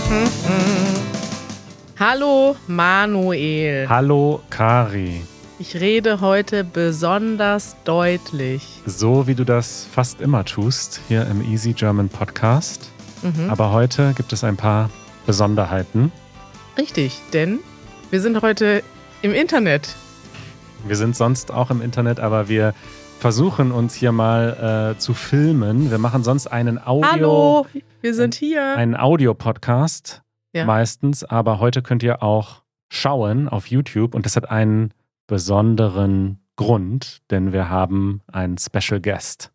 Mhm, mhm. Hallo Manuel. Hallo Kari. Ich rede heute besonders deutlich. So wie du das fast immer tust hier im Easy German Podcast. Mhm. Aber heute gibt es ein paar Besonderheiten. Richtig, denn wir sind heute im Internet. Wir sind sonst auch im Internet, aber wir versuchen uns hier mal äh, zu filmen. Wir machen sonst einen Audio. Hallo, wir sind hier. Einen Audio-Podcast ja. meistens, aber heute könnt ihr auch schauen auf YouTube und das hat einen besonderen Grund, denn wir haben einen Special Guest.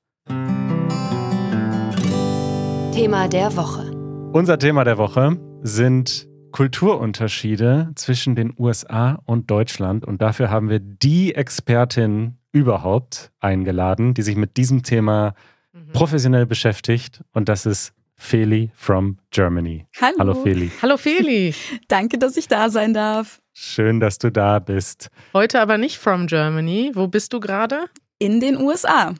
Thema der Woche. Unser Thema der Woche sind Kulturunterschiede zwischen den USA und Deutschland und dafür haben wir die Expertin überhaupt eingeladen, die sich mit diesem Thema mhm. professionell beschäftigt. Und das ist Feli from Germany. Hallo. Hallo Feli. Hallo Feli. Danke, dass ich da sein darf. Schön, dass du da bist. Heute aber nicht from Germany. Wo bist du gerade? In den USA.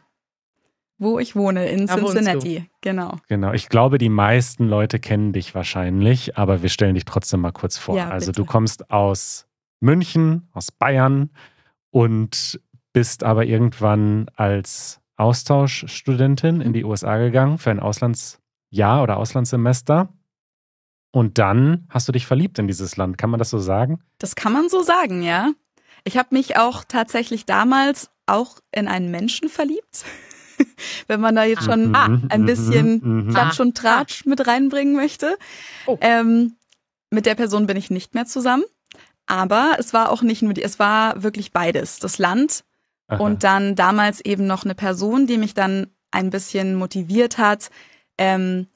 Wo ich wohne, in da Cincinnati. Genau. Genau. Ich glaube, die meisten Leute kennen dich wahrscheinlich, aber wir stellen dich trotzdem mal kurz vor. Ja, also, bitte. du kommst aus München, aus Bayern und bist aber irgendwann als Austauschstudentin in die USA gegangen für ein Auslandsjahr oder Auslandssemester. Und dann hast du dich verliebt in dieses Land. Kann man das so sagen? Das kann man so sagen, ja. Ich habe mich auch tatsächlich damals auch in einen Menschen verliebt. Wenn man da jetzt schon ah, ein bisschen mhm, Klatsch ah, und ah. Tratsch mit reinbringen möchte. Oh. Ähm, mit der Person bin ich nicht mehr zusammen. Aber es war auch nicht nur die, es war wirklich beides. Das Land Aha. Und dann damals eben noch eine Person, die mich dann ein bisschen motiviert hat, ähm,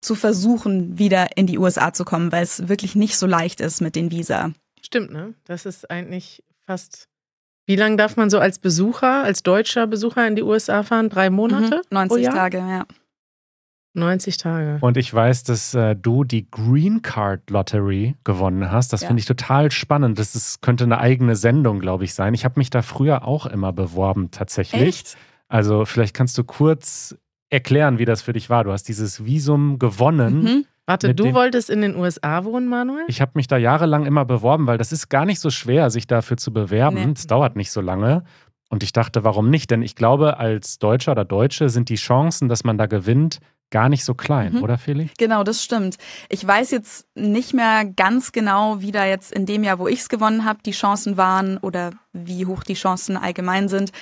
zu versuchen, wieder in die USA zu kommen, weil es wirklich nicht so leicht ist mit den Visa. Stimmt, ne? Das ist eigentlich fast. Wie lange darf man so als Besucher, als deutscher Besucher in die USA fahren? Drei mhm, Monate? Mhm, 90 Tage, ja. 90 Tage. Und ich weiß, dass äh, du die Green Card Lottery gewonnen hast. Das ja. finde ich total spannend. Das ist, könnte eine eigene Sendung, glaube ich, sein. Ich habe mich da früher auch immer beworben, tatsächlich. Echt? Also, vielleicht kannst du kurz erklären, wie das für dich war. Du hast dieses Visum gewonnen. Mhm. Warte, du wolltest in den USA wohnen, Manuel? Ich habe mich da jahrelang immer beworben, weil das ist gar nicht so schwer, sich dafür zu bewerben. Es nee. dauert nicht so lange. Und ich dachte, warum nicht? Denn ich glaube, als Deutscher oder Deutsche sind die Chancen, dass man da gewinnt, gar nicht so klein, mhm. oder Felix? Genau, das stimmt. Ich weiß jetzt nicht mehr ganz genau, wie da jetzt in dem Jahr, wo ich es gewonnen habe, die Chancen waren oder wie hoch die Chancen allgemein sind.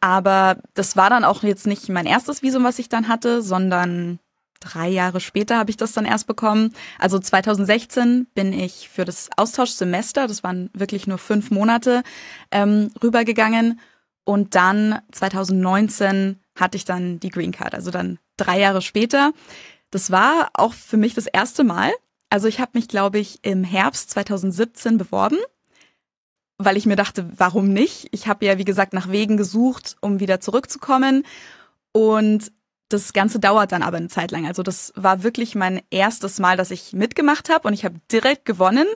Aber das war dann auch jetzt nicht mein erstes Visum, was ich dann hatte, sondern drei Jahre später habe ich das dann erst bekommen. Also 2016 bin ich für das Austauschsemester, das waren wirklich nur fünf Monate, ähm, rübergegangen. Und dann 2019 hatte ich dann die Green Card, also dann drei Jahre später. Das war auch für mich das erste Mal. Also ich habe mich, glaube ich, im Herbst 2017 beworben, weil ich mir dachte, warum nicht? Ich habe ja, wie gesagt, nach Wegen gesucht, um wieder zurückzukommen. Und das Ganze dauert dann aber eine Zeit lang. Also das war wirklich mein erstes Mal, dass ich mitgemacht habe und ich habe direkt gewonnen.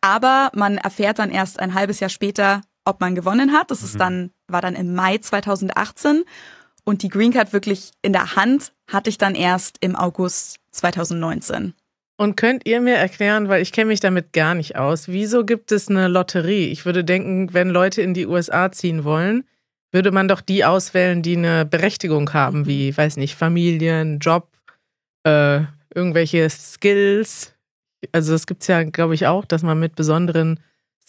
Aber man erfährt dann erst ein halbes Jahr später, ob man gewonnen hat. Das ist mhm. dann, war dann im Mai 2018. Und die Green Card wirklich in der Hand hatte ich dann erst im August 2019. Und könnt ihr mir erklären, weil ich kenne mich damit gar nicht aus, wieso gibt es eine Lotterie? Ich würde denken, wenn Leute in die USA ziehen wollen, würde man doch die auswählen, die eine Berechtigung haben, wie, weiß nicht, Familien, Job, äh, irgendwelche Skills. Also das gibt es ja, glaube ich, auch, dass man mit besonderen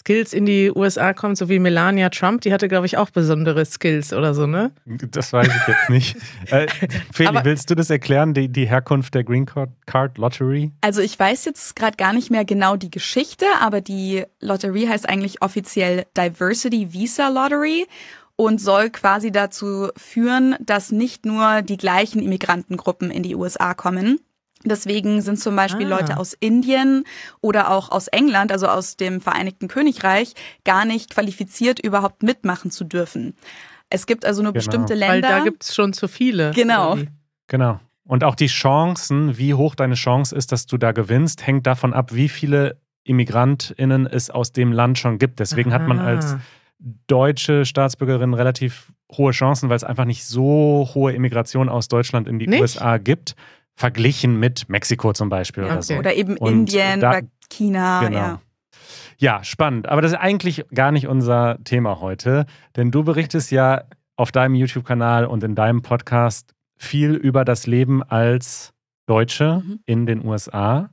Skills in die USA kommt, so wie Melania Trump, die hatte, glaube ich, auch besondere Skills oder so, ne? Das weiß ich jetzt nicht. äh, Feli, willst du das erklären, die, die Herkunft der Green Card Lottery? Also ich weiß jetzt gerade gar nicht mehr genau die Geschichte, aber die Lotterie heißt eigentlich offiziell Diversity Visa Lottery und soll quasi dazu führen, dass nicht nur die gleichen Immigrantengruppen in die USA kommen, Deswegen sind zum Beispiel ah. Leute aus Indien oder auch aus England, also aus dem Vereinigten Königreich, gar nicht qualifiziert, überhaupt mitmachen zu dürfen. Es gibt also nur genau. bestimmte Länder. Weil da gibt es schon zu viele. Genau. Genau. Und auch die Chancen, wie hoch deine Chance ist, dass du da gewinnst, hängt davon ab, wie viele ImmigrantInnen es aus dem Land schon gibt. Deswegen Aha. hat man als ah. deutsche Staatsbürgerin relativ hohe Chancen, weil es einfach nicht so hohe Immigration aus Deutschland in die nicht? USA gibt verglichen mit Mexiko zum Beispiel okay. oder so. Oder eben und Indien da, oder China. Genau. Ja. ja, spannend. Aber das ist eigentlich gar nicht unser Thema heute, denn du berichtest ja auf deinem YouTube-Kanal und in deinem Podcast viel über das Leben als Deutsche mhm. in den USA.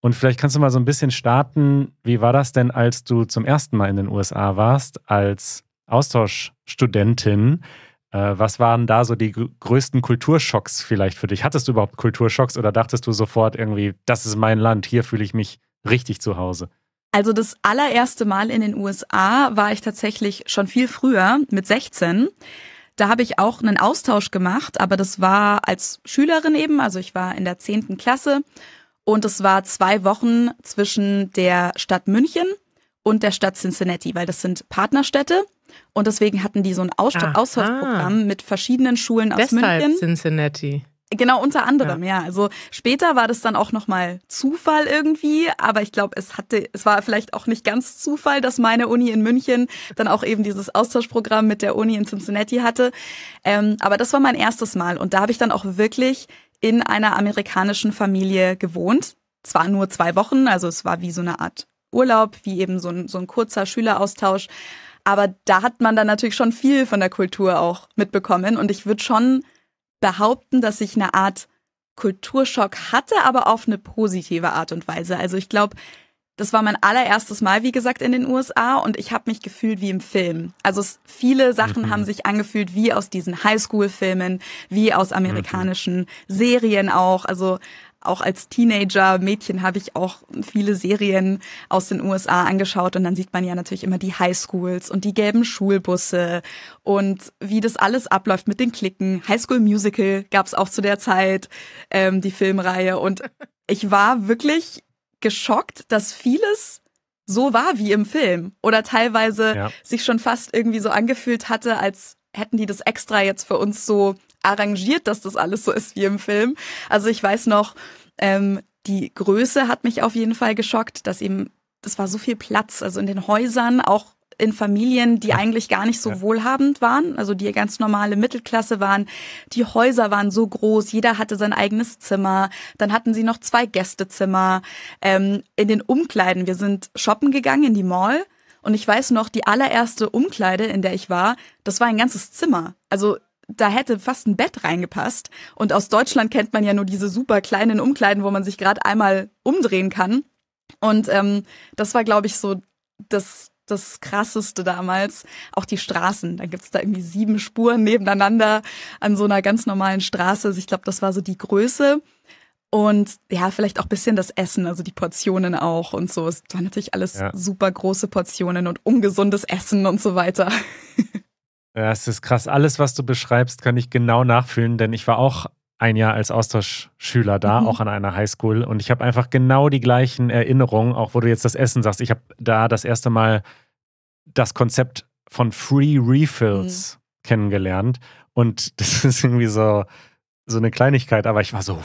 Und vielleicht kannst du mal so ein bisschen starten. Wie war das denn, als du zum ersten Mal in den USA warst, als Austauschstudentin? Äh, was waren da so die größten Kulturschocks vielleicht für dich? Hattest du überhaupt Kulturschocks oder dachtest du sofort irgendwie, das ist mein Land, hier fühle ich mich richtig zu Hause? Also das allererste Mal in den USA war ich tatsächlich schon viel früher, mit 16. Da habe ich auch einen Austausch gemacht, aber das war als Schülerin eben, also ich war in der 10. Klasse und es war zwei Wochen zwischen der Stadt München und der Stadt Cincinnati, weil das sind Partnerstädte. Und deswegen hatten die so ein Austauschprogramm mit verschiedenen Schulen aus Deshalb München. Cincinnati. Genau, unter anderem, ja. ja. Also später war das dann auch nochmal Zufall irgendwie, aber ich glaube, es hatte, es war vielleicht auch nicht ganz Zufall, dass meine Uni in München dann auch eben dieses Austauschprogramm mit der Uni in Cincinnati hatte. Ähm, aber das war mein erstes Mal und da habe ich dann auch wirklich in einer amerikanischen Familie gewohnt. Zwar nur zwei Wochen, also es war wie so eine Art Urlaub, wie eben so ein, so ein kurzer Schüleraustausch. Aber da hat man dann natürlich schon viel von der Kultur auch mitbekommen. Und ich würde schon behaupten, dass ich eine Art Kulturschock hatte, aber auf eine positive Art und Weise. Also ich glaube, das war mein allererstes Mal, wie gesagt, in den USA und ich habe mich gefühlt wie im Film. Also es, viele Sachen mhm. haben sich angefühlt wie aus diesen Highschool-Filmen, wie aus mhm. amerikanischen mhm. Serien auch. Also auch als Teenager, Mädchen habe ich auch viele Serien aus den USA angeschaut und dann sieht man ja natürlich immer die Highschools und die gelben Schulbusse und wie das alles abläuft mit den Klicken. Highschool Musical gab es auch zu der Zeit, ähm, die Filmreihe und ich war wirklich geschockt, dass vieles so war wie im Film oder teilweise ja. sich schon fast irgendwie so angefühlt hatte, als hätten die das extra jetzt für uns so arrangiert, dass das alles so ist wie im Film. Also ich weiß noch, ähm, die Größe hat mich auf jeden Fall geschockt, dass eben, das war so viel Platz, also in den Häusern, auch in Familien, die eigentlich gar nicht so ja. wohlhabend waren, also die ganz normale Mittelklasse waren. Die Häuser waren so groß, jeder hatte sein eigenes Zimmer. Dann hatten sie noch zwei Gästezimmer. Ähm, in den Umkleiden, wir sind shoppen gegangen in die Mall. Und ich weiß noch, die allererste Umkleide, in der ich war, das war ein ganzes Zimmer. Also da hätte fast ein Bett reingepasst. Und aus Deutschland kennt man ja nur diese super kleinen Umkleiden, wo man sich gerade einmal umdrehen kann. Und ähm, das war, glaube ich, so das, das Krasseste damals. Auch die Straßen. Dann gibt's da irgendwie sieben Spuren nebeneinander an so einer ganz normalen Straße. Also ich glaube, das war so die Größe. Und ja, vielleicht auch bisschen das Essen, also die Portionen auch und so. Es waren natürlich alles ja. super große Portionen und ungesundes Essen und so weiter. Ja, es ist krass. Alles, was du beschreibst, kann ich genau nachfühlen, denn ich war auch ein Jahr als Austauschschüler da, mhm. auch an einer Highschool. Und ich habe einfach genau die gleichen Erinnerungen, auch wo du jetzt das Essen sagst. Ich habe da das erste Mal das Konzept von Free Refills mhm. kennengelernt. Und das ist irgendwie so, so eine Kleinigkeit, aber ich war so,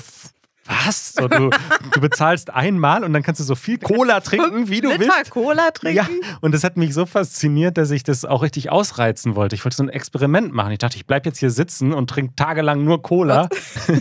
was? So, du, du, bezahlst einmal und dann kannst du so viel Cola trinken, wie du Liter willst. Cola trinken? Ja, und das hat mich so fasziniert, dass ich das auch richtig ausreizen wollte. Ich wollte so ein Experiment machen. Ich dachte, ich bleibe jetzt hier sitzen und trinke tagelang nur Cola.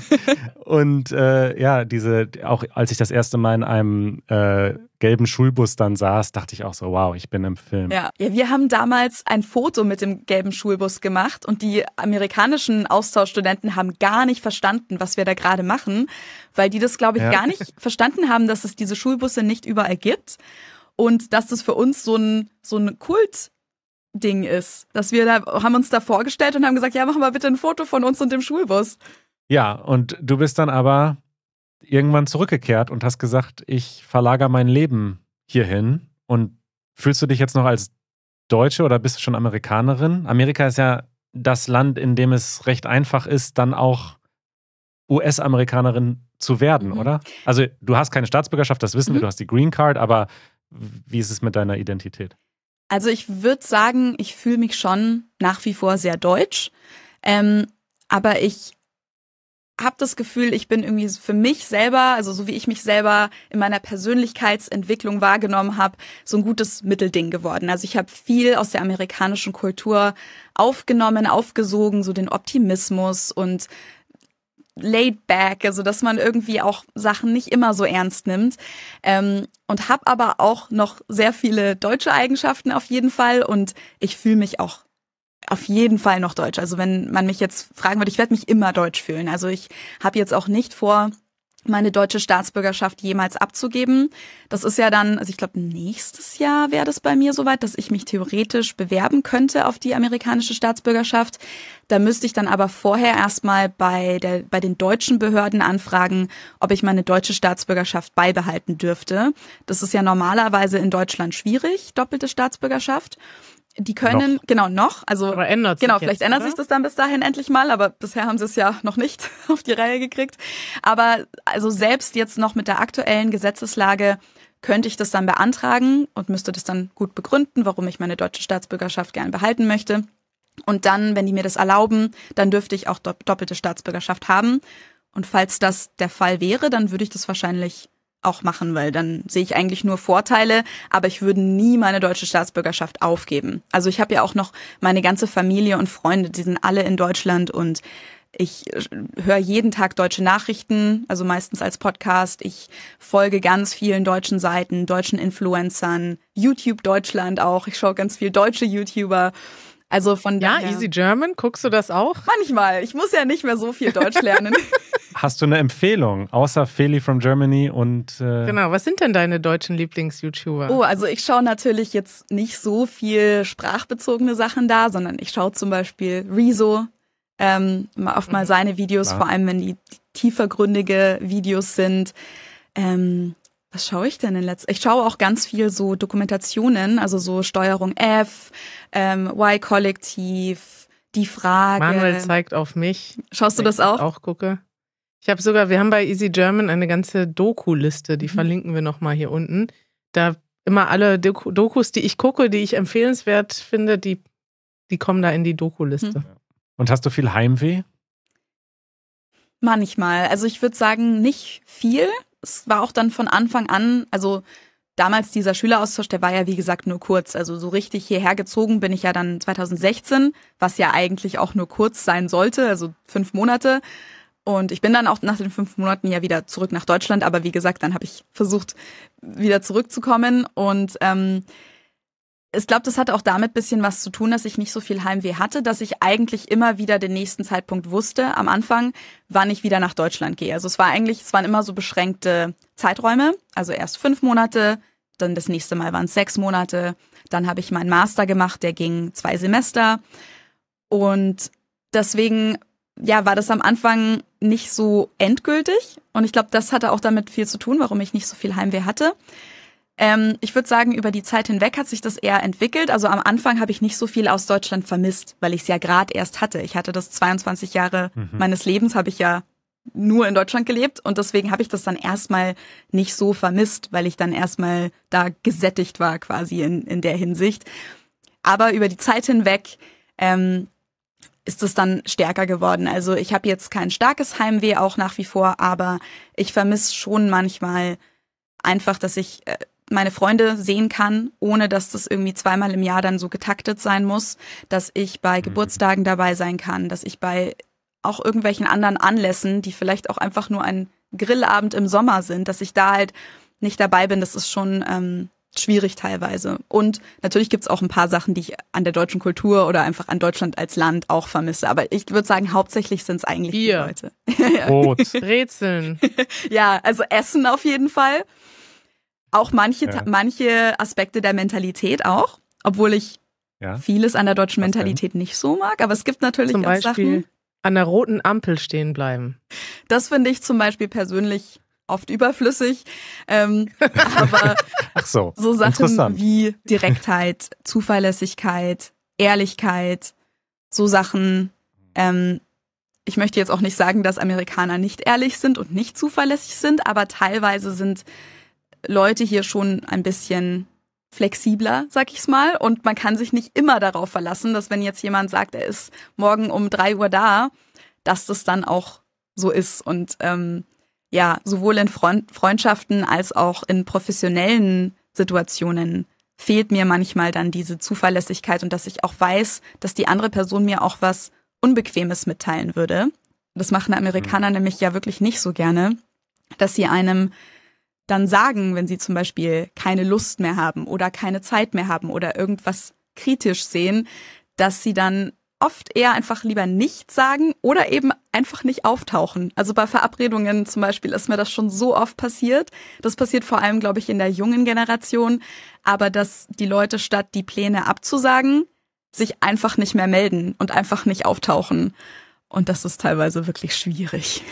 und äh, ja, diese, auch als ich das erste Mal in einem äh, gelben Schulbus dann saß, dachte ich auch so, wow, ich bin im Film. Ja. ja, wir haben damals ein Foto mit dem gelben Schulbus gemacht und die amerikanischen Austauschstudenten haben gar nicht verstanden, was wir da gerade machen, weil die das, glaube ich, ja. gar nicht verstanden haben, dass es diese Schulbusse nicht überall gibt und dass das für uns so ein, so ein Kult Ding ist, dass wir da haben uns da vorgestellt und haben gesagt, ja, mach mal bitte ein Foto von uns und dem Schulbus. Ja, und du bist dann aber irgendwann zurückgekehrt und hast gesagt, ich verlagere mein Leben hierhin. Und fühlst du dich jetzt noch als Deutsche oder bist du schon Amerikanerin? Amerika ist ja das Land, in dem es recht einfach ist, dann auch US-Amerikanerin zu werden, mhm. oder? Also du hast keine Staatsbürgerschaft, das wissen mhm. wir, du hast die Green Card, aber wie ist es mit deiner Identität? Also ich würde sagen, ich fühle mich schon nach wie vor sehr deutsch, ähm, aber ich habe das Gefühl, ich bin irgendwie für mich selber, also so wie ich mich selber in meiner Persönlichkeitsentwicklung wahrgenommen habe, so ein gutes Mittelding geworden. Also ich habe viel aus der amerikanischen Kultur aufgenommen, aufgesogen, so den Optimismus und laid back, also dass man irgendwie auch Sachen nicht immer so ernst nimmt. Ähm, und habe aber auch noch sehr viele deutsche Eigenschaften auf jeden Fall und ich fühle mich auch auf jeden Fall noch Deutsch. Also wenn man mich jetzt fragen würde, ich werde mich immer deutsch fühlen. Also ich habe jetzt auch nicht vor, meine deutsche Staatsbürgerschaft jemals abzugeben. Das ist ja dann, also ich glaube, nächstes Jahr wäre das bei mir soweit, dass ich mich theoretisch bewerben könnte auf die amerikanische Staatsbürgerschaft. Da müsste ich dann aber vorher erstmal bei, der, bei den deutschen Behörden anfragen, ob ich meine deutsche Staatsbürgerschaft beibehalten dürfte. Das ist ja normalerweise in Deutschland schwierig, doppelte Staatsbürgerschaft die können, noch. genau, noch. Also, aber ändert sich genau, vielleicht jetzt, ändert oder? sich das dann bis dahin endlich mal, aber bisher haben sie es ja noch nicht auf die Reihe gekriegt. Aber also selbst jetzt noch mit der aktuellen Gesetzeslage könnte ich das dann beantragen und müsste das dann gut begründen, warum ich meine deutsche Staatsbürgerschaft gern behalten möchte. Und dann, wenn die mir das erlauben, dann dürfte ich auch doppelte Staatsbürgerschaft haben. Und falls das der Fall wäre, dann würde ich das wahrscheinlich auch machen, weil dann sehe ich eigentlich nur Vorteile, aber ich würde nie meine deutsche Staatsbürgerschaft aufgeben. Also ich habe ja auch noch meine ganze Familie und Freunde, die sind alle in Deutschland und ich äh, höre jeden Tag deutsche Nachrichten, also meistens als Podcast. Ich folge ganz vielen deutschen Seiten, deutschen Influencern, YouTube Deutschland auch. Ich schaue ganz viel deutsche YouTuber. Also von ja, daher. Ja, Easy German, guckst du das auch? Manchmal. Ich muss ja nicht mehr so viel Deutsch lernen. Hast du eine Empfehlung, außer Feli from Germany und. Äh genau, was sind denn deine deutschen Lieblings-YouTuber? Oh, also ich schaue natürlich jetzt nicht so viel sprachbezogene Sachen da, sondern ich schaue zum Beispiel Rezo, ähm, oft mal mhm. seine Videos, Klar. vor allem wenn die tiefergründige Videos sind. Ähm, was schaue ich denn in letzter Ich schaue auch ganz viel so Dokumentationen, also so Steuerung F, ähm, Y-Kollektiv, die Frage. Manuel zeigt auf mich. Schaust du das auch? auch gucke. Ich habe sogar, wir haben bei Easy German eine ganze Doku-Liste, die mhm. verlinken wir nochmal hier unten. Da immer alle Dokus, die ich gucke, die ich empfehlenswert finde, die, die kommen da in die Doku-Liste. Mhm. Und hast du viel Heimweh? Manchmal. Also ich würde sagen, nicht viel. Es war auch dann von Anfang an, also damals dieser Schüleraustausch, der war ja wie gesagt nur kurz. Also so richtig hierher gezogen bin ich ja dann 2016, was ja eigentlich auch nur kurz sein sollte, also fünf Monate. Und ich bin dann auch nach den fünf Monaten ja wieder zurück nach Deutschland. Aber wie gesagt, dann habe ich versucht, wieder zurückzukommen. Und ähm, ich glaube, das hatte auch damit bisschen was zu tun, dass ich nicht so viel Heimweh hatte, dass ich eigentlich immer wieder den nächsten Zeitpunkt wusste am Anfang, wann ich wieder nach Deutschland gehe. Also es war eigentlich, es waren immer so beschränkte Zeiträume. Also erst fünf Monate, dann das nächste Mal waren es sechs Monate. Dann habe ich meinen Master gemacht, der ging zwei Semester. Und deswegen ja, war das am Anfang nicht so endgültig. Und ich glaube, das hatte auch damit viel zu tun, warum ich nicht so viel Heimweh hatte. Ähm, ich würde sagen, über die Zeit hinweg hat sich das eher entwickelt. Also am Anfang habe ich nicht so viel aus Deutschland vermisst, weil ich es ja gerade erst hatte. Ich hatte das 22 Jahre mhm. meines Lebens, habe ich ja nur in Deutschland gelebt und deswegen habe ich das dann erstmal nicht so vermisst, weil ich dann erstmal da gesättigt war quasi in, in der Hinsicht. Aber über die Zeit hinweg ähm, ist es dann stärker geworden. Also ich habe jetzt kein starkes Heimweh auch nach wie vor, aber ich vermisse schon manchmal einfach, dass ich äh, meine Freunde sehen kann, ohne dass das irgendwie zweimal im Jahr dann so getaktet sein muss, dass ich bei mhm. Geburtstagen dabei sein kann, dass ich bei auch irgendwelchen anderen Anlässen, die vielleicht auch einfach nur ein Grillabend im Sommer sind, dass ich da halt nicht dabei bin, das ist schon ähm, schwierig teilweise. Und natürlich gibt's auch ein paar Sachen, die ich an der deutschen Kultur oder einfach an Deutschland als Land auch vermisse. Aber ich würde sagen, hauptsächlich sind's eigentlich Bier. Leute. Brot. Rätseln. ja, also Essen auf jeden Fall. Auch manche, ja. manche Aspekte der Mentalität auch, obwohl ich ja. vieles an der deutschen Was Mentalität denn? nicht so mag. Aber es gibt natürlich Zum auch Beispiel Sachen. An der roten Ampel stehen bleiben. Das finde ich zum Beispiel persönlich oft überflüssig. Ähm, aber so, so Sachen wie Direktheit, Zuverlässigkeit, Ehrlichkeit, so Sachen. Ähm, ich möchte jetzt auch nicht sagen, dass Amerikaner nicht ehrlich sind und nicht zuverlässig sind, aber teilweise sind Leute hier schon ein bisschen flexibler, sag ich's mal. Und man kann sich nicht immer darauf verlassen, dass wenn jetzt jemand sagt, er ist morgen um drei Uhr da, dass das dann auch so ist. Und ähm, ja sowohl in Freundschaften als auch in professionellen Situationen fehlt mir manchmal dann diese Zuverlässigkeit und dass ich auch weiß, dass die andere Person mir auch was Unbequemes mitteilen würde. Das machen Amerikaner mhm. nämlich ja wirklich nicht so gerne, dass sie einem dann sagen, wenn sie zum Beispiel keine Lust mehr haben oder keine Zeit mehr haben oder irgendwas kritisch sehen, dass sie dann oft eher einfach lieber nichts sagen oder eben einfach nicht auftauchen. Also bei Verabredungen zum Beispiel ist mir das schon so oft passiert. Das passiert vor allem, glaube ich, in der jungen Generation. Aber dass die Leute statt die Pläne abzusagen, sich einfach nicht mehr melden und einfach nicht auftauchen. Und das ist teilweise wirklich schwierig.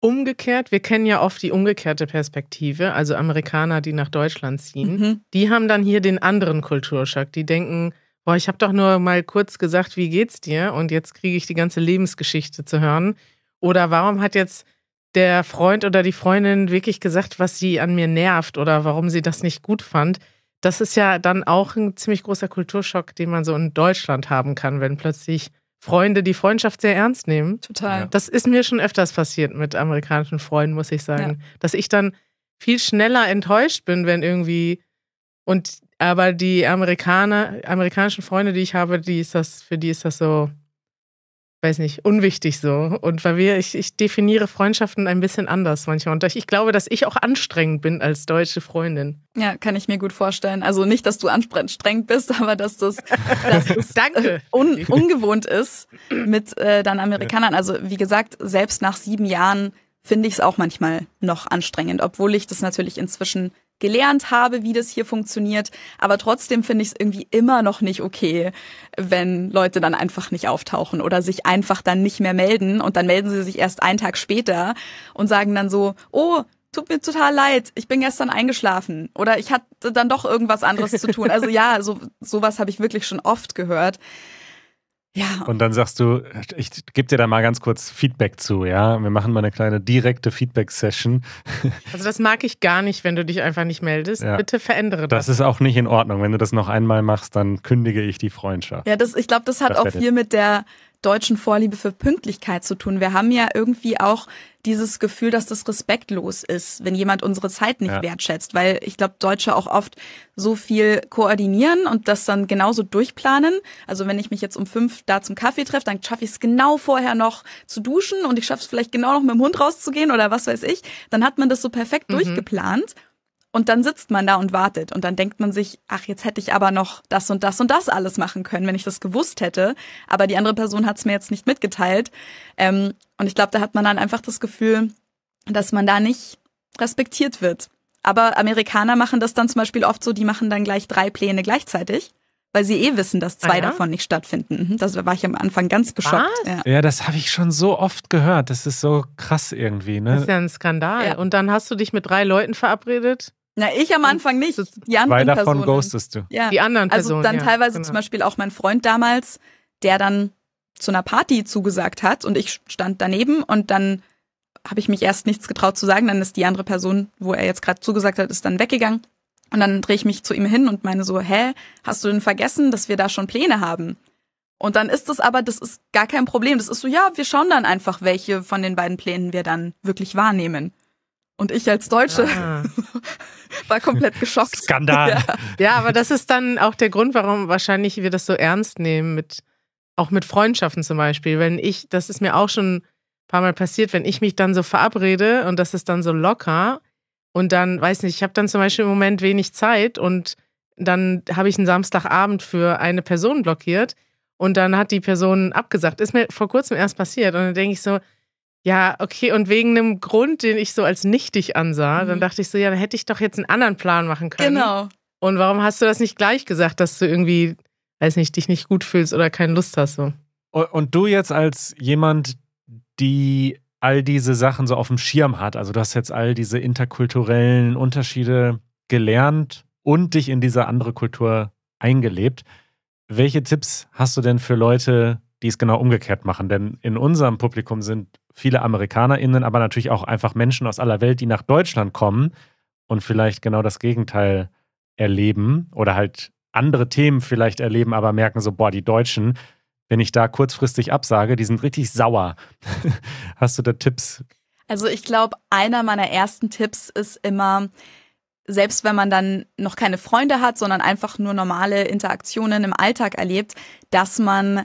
Umgekehrt, wir kennen ja oft die umgekehrte Perspektive, also Amerikaner, die nach Deutschland ziehen, mhm. die haben dann hier den anderen Kulturschock. Die denken, boah, ich habe doch nur mal kurz gesagt, wie geht's dir? Und jetzt kriege ich die ganze Lebensgeschichte zu hören. Oder warum hat jetzt der Freund oder die Freundin wirklich gesagt, was sie an mir nervt oder warum sie das nicht gut fand? Das ist ja dann auch ein ziemlich großer Kulturschock, den man so in Deutschland haben kann, wenn plötzlich Freunde die Freundschaft sehr ernst nehmen. Total. Ja. Das ist mir schon öfters passiert mit amerikanischen Freunden, muss ich sagen. Ja. Dass ich dann viel schneller enttäuscht bin, wenn irgendwie und aber die Amerikaner, amerikanischen Freunde, die ich habe, die ist das, für die ist das so, weiß nicht, unwichtig so. Und weil wir, ich, ich definiere Freundschaften ein bisschen anders manchmal. Und ich glaube, dass ich auch anstrengend bin als deutsche Freundin. Ja, kann ich mir gut vorstellen. Also nicht, dass du anstrengend bist, aber dass das, dass das Danke. Äh, un, ungewohnt ist mit äh, dann Amerikanern. Also wie gesagt, selbst nach sieben Jahren finde ich es auch manchmal noch anstrengend, obwohl ich das natürlich inzwischen gelernt habe, wie das hier funktioniert. Aber trotzdem finde ich es irgendwie immer noch nicht okay, wenn Leute dann einfach nicht auftauchen oder sich einfach dann nicht mehr melden und dann melden sie sich erst einen Tag später und sagen dann so, oh, tut mir total leid, ich bin gestern eingeschlafen oder ich hatte dann doch irgendwas anderes zu tun. Also ja, so sowas habe ich wirklich schon oft gehört. Ja. Und dann sagst du, ich gebe dir da mal ganz kurz Feedback zu, ja. Wir machen mal eine kleine direkte Feedback-Session. Also das mag ich gar nicht, wenn du dich einfach nicht meldest. Ja. Bitte verändere das. Das ist auch nicht in Ordnung. Wenn du das noch einmal machst, dann kündige ich die Freundschaft. Ja, das, ich glaube, das hat das auch viel mit der deutschen Vorliebe für Pünktlichkeit zu tun. Wir haben ja irgendwie auch dieses Gefühl, dass das respektlos ist, wenn jemand unsere Zeit nicht ja. wertschätzt, weil ich glaube, Deutsche auch oft so viel koordinieren und das dann genauso durchplanen. Also wenn ich mich jetzt um fünf da zum Kaffee treffe, dann schaffe ich es genau vorher noch zu duschen und ich schaffe es vielleicht genau noch mit dem Hund rauszugehen oder was weiß ich. Dann hat man das so perfekt mhm. durchgeplant und dann sitzt man da und wartet und dann denkt man sich, ach, jetzt hätte ich aber noch das und das und das alles machen können, wenn ich das gewusst hätte. Aber die andere Person hat es mir jetzt nicht mitgeteilt. Ähm, und ich glaube, da hat man dann einfach das Gefühl, dass man da nicht respektiert wird. Aber Amerikaner machen das dann zum Beispiel oft so, die machen dann gleich drei Pläne gleichzeitig weil sie eh wissen, dass zwei ah, ja? davon nicht stattfinden. Mhm, das war ich am Anfang ganz geschockt. Ja. ja. das habe ich schon so oft gehört. Das ist so krass irgendwie. Ne? Das ist ja ein Skandal. Ja. Und dann hast du dich mit drei Leuten verabredet na, ich am Anfang nicht. Die anderen Weil davon Personen. ghostest du. Ja. Die anderen also Personen. Also dann ja, teilweise genau. zum Beispiel auch mein Freund damals, der dann zu einer Party zugesagt hat und ich stand daneben und dann habe ich mich erst nichts getraut zu sagen. Dann ist die andere Person, wo er jetzt gerade zugesagt hat, ist dann weggegangen. Und dann drehe ich mich zu ihm hin und meine so, hä, hast du denn vergessen, dass wir da schon Pläne haben? Und dann ist das aber, das ist gar kein Problem. Das ist so, ja, wir schauen dann einfach, welche von den beiden Plänen wir dann wirklich wahrnehmen. Und ich als Deutsche ah. war komplett geschockt. Skandal. Ja. ja. aber das ist dann auch der Grund, warum wahrscheinlich wir das so ernst nehmen mit, auch mit Freundschaften zum Beispiel. Wenn ich, das ist mir auch schon ein paar Mal passiert, wenn ich mich dann so verabrede und das ist dann so locker und dann, weiß nicht, ich habe dann zum Beispiel im Moment wenig Zeit und dann habe ich einen Samstagabend für eine Person blockiert und dann hat die Person abgesagt. Ist mir vor kurzem erst passiert und dann denke ich so, ja, okay, und wegen einem Grund, den ich so als nichtig ansah, mhm. dann dachte ich so, ja, dann hätte ich doch jetzt einen anderen Plan machen können. Genau. Und warum hast du das nicht gleich gesagt, dass du irgendwie, weiß nicht, dich nicht gut fühlst oder keine Lust hast? So? Und du jetzt als jemand, die all diese Sachen so auf dem Schirm hat, also du hast jetzt all diese interkulturellen Unterschiede gelernt und dich in diese andere Kultur eingelebt. Welche Tipps hast du denn für Leute, die es genau umgekehrt machen? Denn in unserem Publikum sind viele AmerikanerInnen, aber natürlich auch einfach Menschen aus aller Welt, die nach Deutschland kommen und vielleicht genau das Gegenteil erleben oder halt andere Themen vielleicht erleben, aber merken so, boah, die Deutschen, wenn ich da kurzfristig absage, die sind richtig sauer. Hast du da Tipps? Also ich glaube, einer meiner ersten Tipps ist immer, selbst wenn man dann noch keine Freunde hat, sondern einfach nur normale Interaktionen im Alltag erlebt, dass man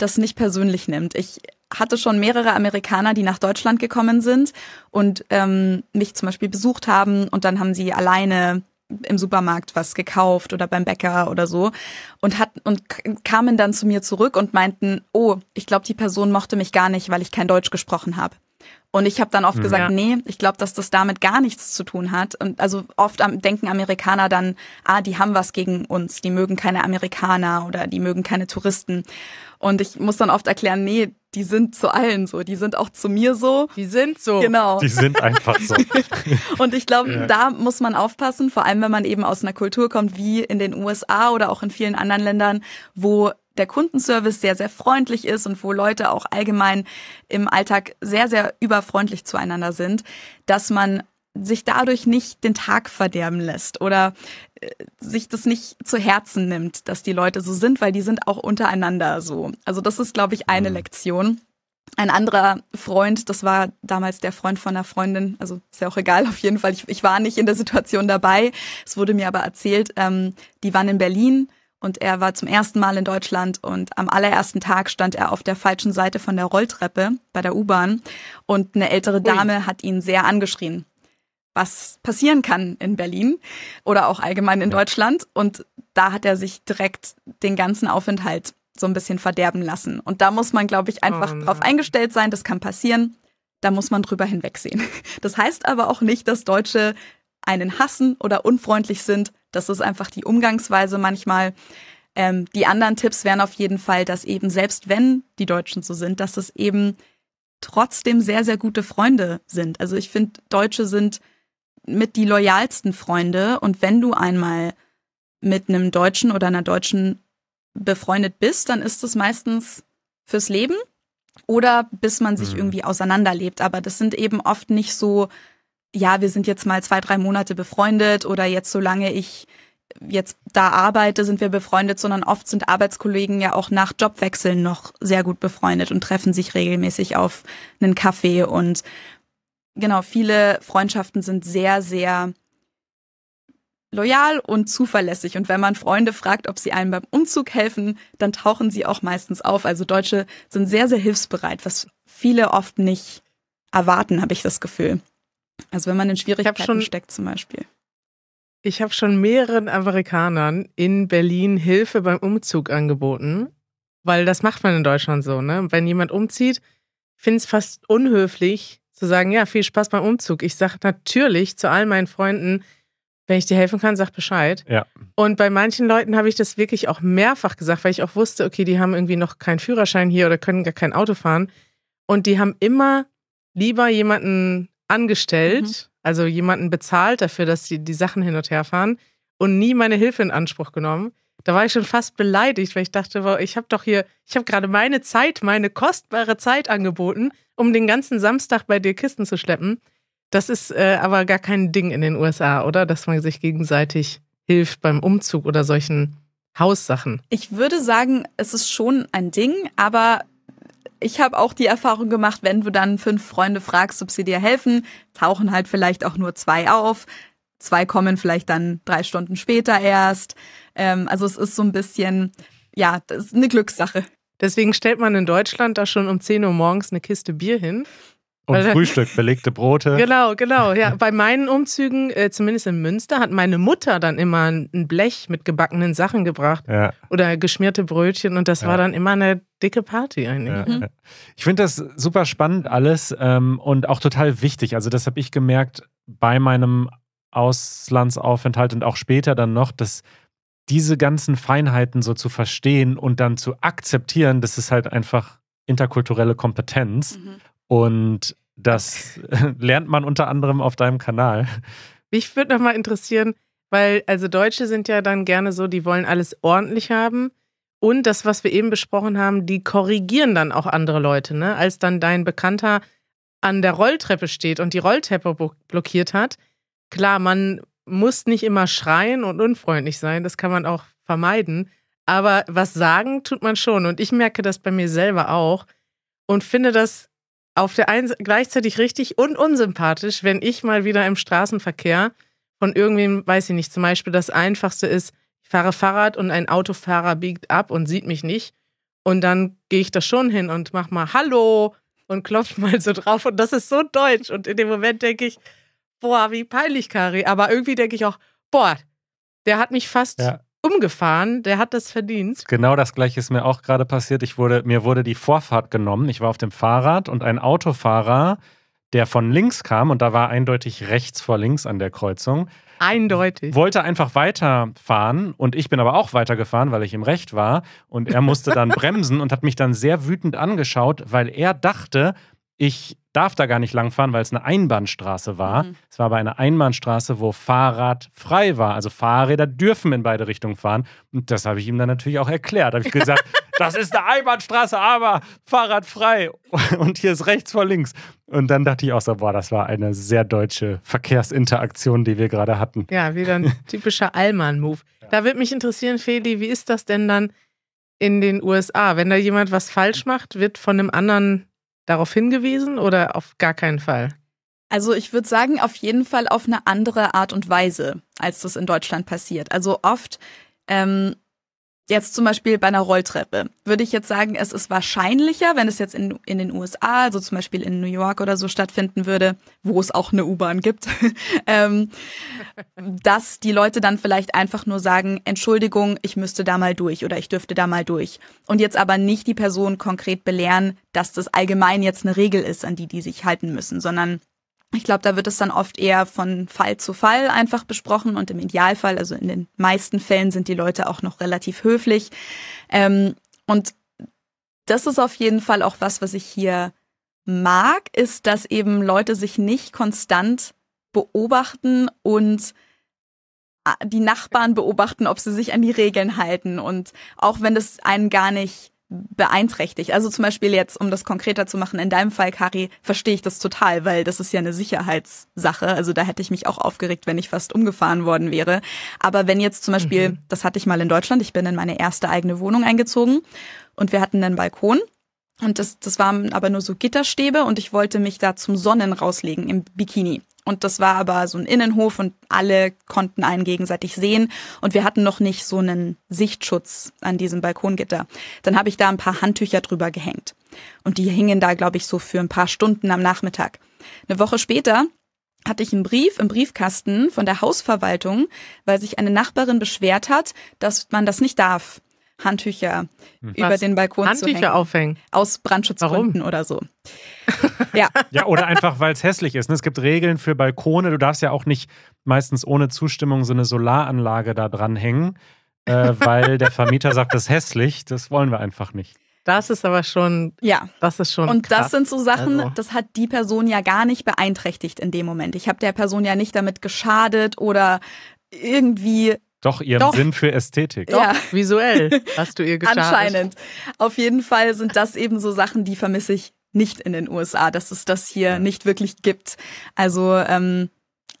das nicht persönlich nimmt. Ich hatte schon mehrere Amerikaner, die nach Deutschland gekommen sind und ähm, mich zum Beispiel besucht haben und dann haben sie alleine im Supermarkt was gekauft oder beim Bäcker oder so und hat und kamen dann zu mir zurück und meinten, oh, ich glaube, die Person mochte mich gar nicht, weil ich kein Deutsch gesprochen habe. Und ich habe dann oft hm. gesagt, ja. nee, ich glaube, dass das damit gar nichts zu tun hat. Und also oft am, denken Amerikaner dann, ah, die haben was gegen uns, die mögen keine Amerikaner oder die mögen keine Touristen. Und ich muss dann oft erklären, nee, die sind zu allen so, die sind auch zu mir so. Die sind so. Genau. Die sind einfach so. und ich glaube, ja. da muss man aufpassen, vor allem wenn man eben aus einer Kultur kommt, wie in den USA oder auch in vielen anderen Ländern, wo der Kundenservice sehr, sehr freundlich ist und wo Leute auch allgemein im Alltag sehr, sehr überfreundlich zueinander sind, dass man sich dadurch nicht den Tag verderben lässt oder äh, sich das nicht zu Herzen nimmt, dass die Leute so sind, weil die sind auch untereinander so. Also das ist, glaube ich, eine mhm. Lektion. Ein anderer Freund, das war damals der Freund von einer Freundin, also ist ja auch egal auf jeden Fall, ich, ich war nicht in der Situation dabei, es wurde mir aber erzählt, ähm, die waren in Berlin und er war zum ersten Mal in Deutschland und am allerersten Tag stand er auf der falschen Seite von der Rolltreppe bei der U-Bahn und eine ältere Dame Ui. hat ihn sehr angeschrien, was passieren kann in Berlin oder auch allgemein in Deutschland und da hat er sich direkt den ganzen Aufenthalt so ein bisschen verderben lassen und da muss man glaube ich oh einfach oh drauf eingestellt sein, das kann passieren. Da muss man drüber hinwegsehen. Das heißt aber auch nicht, dass Deutsche einen hassen oder unfreundlich sind. Das ist einfach die Umgangsweise manchmal. Ähm, die anderen Tipps wären auf jeden Fall, dass eben selbst wenn die Deutschen so sind, dass es eben trotzdem sehr, sehr gute Freunde sind. Also ich finde, Deutsche sind mit die loyalsten Freunde. Und wenn du einmal mit einem Deutschen oder einer Deutschen befreundet bist, dann ist es meistens fürs Leben oder bis man sich mhm. irgendwie auseinanderlebt. Aber das sind eben oft nicht so ja, wir sind jetzt mal zwei, drei Monate befreundet oder jetzt, solange ich jetzt da arbeite, sind wir befreundet, sondern oft sind Arbeitskollegen ja auch nach Jobwechseln noch sehr gut befreundet und treffen sich regelmäßig auf einen Kaffee und genau, viele Freundschaften sind sehr, sehr loyal und zuverlässig. Und wenn man Freunde fragt, ob sie einem beim Umzug helfen, dann tauchen sie auch meistens auf. Also Deutsche sind sehr, sehr hilfsbereit, was viele oft nicht erwarten, habe ich das Gefühl. Also wenn man in Schwierigkeiten schon, steckt zum Beispiel. Ich habe schon mehreren Amerikanern in Berlin Hilfe beim Umzug angeboten, weil das macht man in Deutschland so. Ne? Wenn jemand umzieht, finde ich es fast unhöflich zu sagen, ja, viel Spaß beim Umzug. Ich sage natürlich zu all meinen Freunden, wenn ich dir helfen kann, sag Bescheid. Ja. Und bei manchen Leuten habe ich das wirklich auch mehrfach gesagt, weil ich auch wusste, okay, die haben irgendwie noch keinen Führerschein hier oder können gar kein Auto fahren. Und die haben immer lieber jemanden angestellt, mhm. also jemanden bezahlt dafür, dass sie die Sachen hin und her fahren und nie meine Hilfe in Anspruch genommen. Da war ich schon fast beleidigt, weil ich dachte, wow, ich habe doch hier, ich habe gerade meine Zeit, meine kostbare Zeit angeboten, um den ganzen Samstag bei dir Kisten zu schleppen. Das ist äh, aber gar kein Ding in den USA, oder? Dass man sich gegenseitig hilft beim Umzug oder solchen Haussachen. Ich würde sagen, es ist schon ein Ding, aber ich habe auch die Erfahrung gemacht, wenn du dann fünf Freunde fragst, ob sie dir helfen, tauchen halt vielleicht auch nur zwei auf. Zwei kommen vielleicht dann drei Stunden später erst. Ähm, also es ist so ein bisschen, ja, das ist eine Glückssache. Deswegen stellt man in Deutschland da schon um 10 Uhr morgens eine Kiste Bier hin und also- Frühstück, belegte Brote. Genau, genau. Ja, bei meinen Umzügen, äh, zumindest in Münster, hat meine Mutter dann immer ein Blech mit gebackenen Sachen gebracht ja. oder geschmierte Brötchen und das ja. war dann immer eine dicke Party eigentlich. Ja. Mhm. Ich finde das super spannend alles ähm, und auch total wichtig. Also das habe ich gemerkt bei meinem Auslandsaufenthalt und auch später dann noch, dass diese ganzen Feinheiten so zu verstehen und dann zu akzeptieren, das ist halt einfach interkulturelle Kompetenz. Mhm. Und das lernt man unter anderem auf deinem Kanal. Mich würde nochmal interessieren, weil also Deutsche sind ja dann gerne so, die wollen alles ordentlich haben. Und das, was wir eben besprochen haben, die korrigieren dann auch andere Leute. Ne? Als dann dein Bekannter an der Rolltreppe steht und die Rolltreppe blockiert hat, klar, man muss nicht immer schreien und unfreundlich sein, das kann man auch vermeiden. Aber was sagen tut man schon. Und ich merke das bei mir selber auch und finde das auf der einen gleichzeitig richtig und unsympathisch, wenn ich mal wieder im Straßenverkehr von irgendwem, weiß ich nicht, zum Beispiel das Einfachste ist, ich fahre Fahrrad und ein Autofahrer biegt ab und sieht mich nicht. Und dann gehe ich da schon hin und mach mal Hallo und klopft mal so drauf. Und das ist so deutsch. Und in dem Moment denke ich, boah, wie peinlich, Kari. Aber irgendwie denke ich auch, boah, der hat mich fast ja umgefahren, der hat das verdient. Genau das gleiche ist mir auch gerade passiert. Ich wurde, mir wurde die Vorfahrt genommen. Ich war auf dem Fahrrad und ein Autofahrer, der von links kam, und da war eindeutig rechts vor links an der Kreuzung. Eindeutig. Wollte einfach weiterfahren und ich bin aber auch weitergefahren, weil ich im Recht war. Und er musste dann bremsen und hat mich dann sehr wütend angeschaut, weil er dachte, ich darf da gar nicht langfahren, weil es eine Einbahnstraße war. Mhm. Es war aber eine Einbahnstraße, wo Fahrrad frei war. Also Fahrräder dürfen in beide Richtungen fahren. Und das habe ich ihm dann natürlich auch erklärt. Da Habe ich gesagt, das ist eine Einbahnstraße, aber Fahrrad frei. Und hier ist rechts vor links. Und dann dachte ich auch so, boah, das war eine sehr deutsche Verkehrsinteraktion, die wir gerade hatten. Ja, wieder ein typischer Allmann-Move. Da würde mich interessieren, Feli, wie ist das denn dann in den USA? Wenn da jemand was falsch macht, wird von einem anderen darauf hingewiesen oder auf gar keinen Fall? Also ich würde sagen, auf jeden Fall auf eine andere Art und Weise, als das in Deutschland passiert. Also oft ähm, Jetzt zum Beispiel bei einer Rolltreppe würde ich jetzt sagen, es ist wahrscheinlicher, wenn es jetzt in, in den USA, also zum Beispiel in New York oder so stattfinden würde, wo es auch eine U-Bahn gibt, ähm, dass die Leute dann vielleicht einfach nur sagen, Entschuldigung, ich müsste da mal durch oder ich dürfte da mal durch. Und jetzt aber nicht die Person konkret belehren, dass das allgemein jetzt eine Regel ist, an die die sich halten müssen, sondern ich glaube, da wird es dann oft eher von Fall zu Fall einfach besprochen und im Idealfall, also in den meisten Fällen sind die Leute auch noch relativ höflich. Ähm, und das ist auf jeden Fall auch was, was ich hier mag, ist, dass eben Leute sich nicht konstant beobachten und äh, die Nachbarn beobachten, ob sie sich an die Regeln halten. Und auch wenn das einen gar nicht beeinträchtigt. Also zum Beispiel jetzt, um das konkreter zu machen, in deinem Fall, Kari, verstehe ich das total, weil das ist ja eine Sicherheitssache. Also da hätte ich mich auch aufgeregt, wenn ich fast umgefahren worden wäre. Aber wenn jetzt zum Beispiel, mhm. das hatte ich mal in Deutschland, ich bin in meine erste eigene Wohnung eingezogen und wir hatten einen Balkon. Und das, das waren aber nur so Gitterstäbe und ich wollte mich da zum Sonnen rauslegen im Bikini. Und das war aber so ein Innenhof und alle konnten einen gegenseitig sehen. Und wir hatten noch nicht so einen Sichtschutz an diesem Balkongitter. Dann habe ich da ein paar Handtücher drüber gehängt. Und die hingen da, glaube ich, so für ein paar Stunden am Nachmittag. Eine Woche später hatte ich einen Brief im Briefkasten von der Hausverwaltung, weil sich eine Nachbarin beschwert hat, dass man das nicht darf. Handtücher hm. über den Balkon Handtücher zu hängen. aufhängen. Aus Brandschutzgründen Warum? oder so. ja. ja, oder einfach, weil es hässlich ist. Ne? Es gibt Regeln für Balkone. Du darfst ja auch nicht meistens ohne Zustimmung so eine Solaranlage da dranhängen, äh, weil der Vermieter sagt, das ist hässlich. Das wollen wir einfach nicht. Das ist aber schon. Ja. Das ist schon. Und krass. das sind so Sachen, also. das hat die Person ja gar nicht beeinträchtigt in dem Moment. Ich habe der Person ja nicht damit geschadet oder irgendwie doch ihren Doch. Sinn für Ästhetik. Doch, ja. visuell hast du ihr geschadet. Anscheinend. Auf jeden Fall sind das eben so Sachen, die vermisse ich nicht in den USA, dass es das hier ja. nicht wirklich gibt. Also ähm,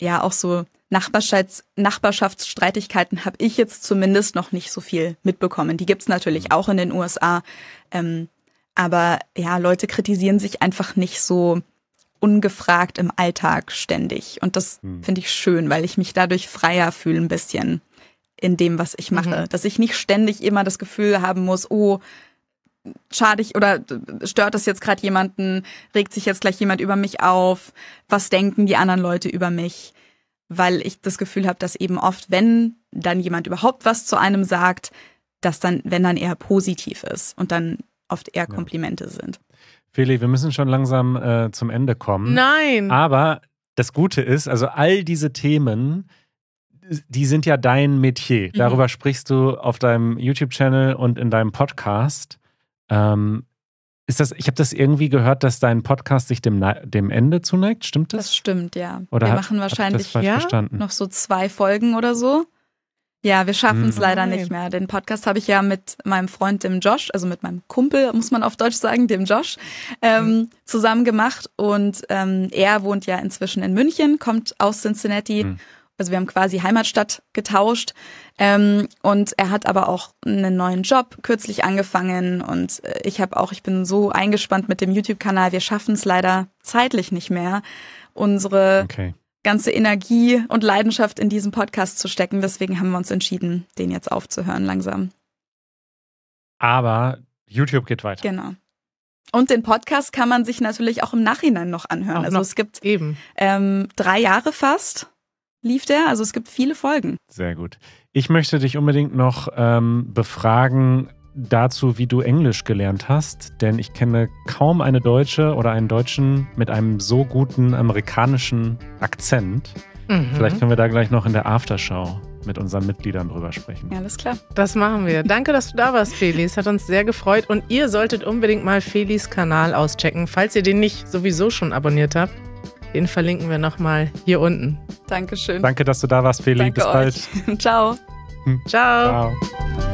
ja, auch so Nachbarschafts Nachbarschaftsstreitigkeiten habe ich jetzt zumindest noch nicht so viel mitbekommen. Die gibt's natürlich mhm. auch in den USA. Ähm, aber ja, Leute kritisieren sich einfach nicht so ungefragt im Alltag ständig. Und das mhm. finde ich schön, weil ich mich dadurch freier fühle ein bisschen in dem, was ich mache. Mhm. Dass ich nicht ständig immer das Gefühl haben muss, oh, schade ich oder stört das jetzt gerade jemanden, regt sich jetzt gleich jemand über mich auf, was denken die anderen Leute über mich? Weil ich das Gefühl habe, dass eben oft, wenn dann jemand überhaupt was zu einem sagt, dass dann, wenn dann eher positiv ist und dann oft eher ja. Komplimente sind. Feli, wir müssen schon langsam äh, zum Ende kommen. Nein. Aber das Gute ist, also all diese Themen, die sind ja dein Metier. Mhm. Darüber sprichst du auf deinem YouTube-Channel und in deinem Podcast. Ähm, ist das, ich habe das irgendwie gehört, dass dein Podcast sich dem, dem Ende zuneigt. Stimmt das? Das stimmt, ja. Oder wir hat, machen wahrscheinlich ja, noch so zwei Folgen oder so. Ja, wir schaffen es mhm. leider nicht mehr. Den Podcast habe ich ja mit meinem Freund, dem Josh, also mit meinem Kumpel, muss man auf Deutsch sagen, dem Josh, ähm, mhm. zusammen gemacht. Und ähm, er wohnt ja inzwischen in München, kommt aus Cincinnati. Mhm. Also wir haben quasi Heimatstadt getauscht. Ähm, und er hat aber auch einen neuen Job kürzlich angefangen. Und äh, ich habe auch, ich bin so eingespannt mit dem YouTube-Kanal. Wir schaffen es leider zeitlich nicht mehr, unsere okay. ganze Energie und Leidenschaft in diesen Podcast zu stecken. Deswegen haben wir uns entschieden, den jetzt aufzuhören langsam. Aber YouTube geht weiter. Genau. Und den Podcast kann man sich natürlich auch im Nachhinein noch anhören. Auch also noch es gibt eben ähm, drei Jahre fast lief der. Also es gibt viele Folgen. Sehr gut. Ich möchte dich unbedingt noch ähm, befragen dazu, wie du Englisch gelernt hast, denn ich kenne kaum eine Deutsche oder einen Deutschen mit einem so guten amerikanischen Akzent. Mhm. Vielleicht können wir da gleich noch in der Aftershow mit unseren Mitgliedern drüber sprechen. Alles klar. Das machen wir. Danke, dass du da warst, Felis. Hat uns sehr gefreut. Und ihr solltet unbedingt mal Felis Kanal auschecken, falls ihr den nicht sowieso schon abonniert habt. Den verlinken wir nochmal hier unten. Dankeschön. Danke, dass du da warst, Feli. Danke Bis euch. bald. Hm. Ciao. Ciao. Ciao.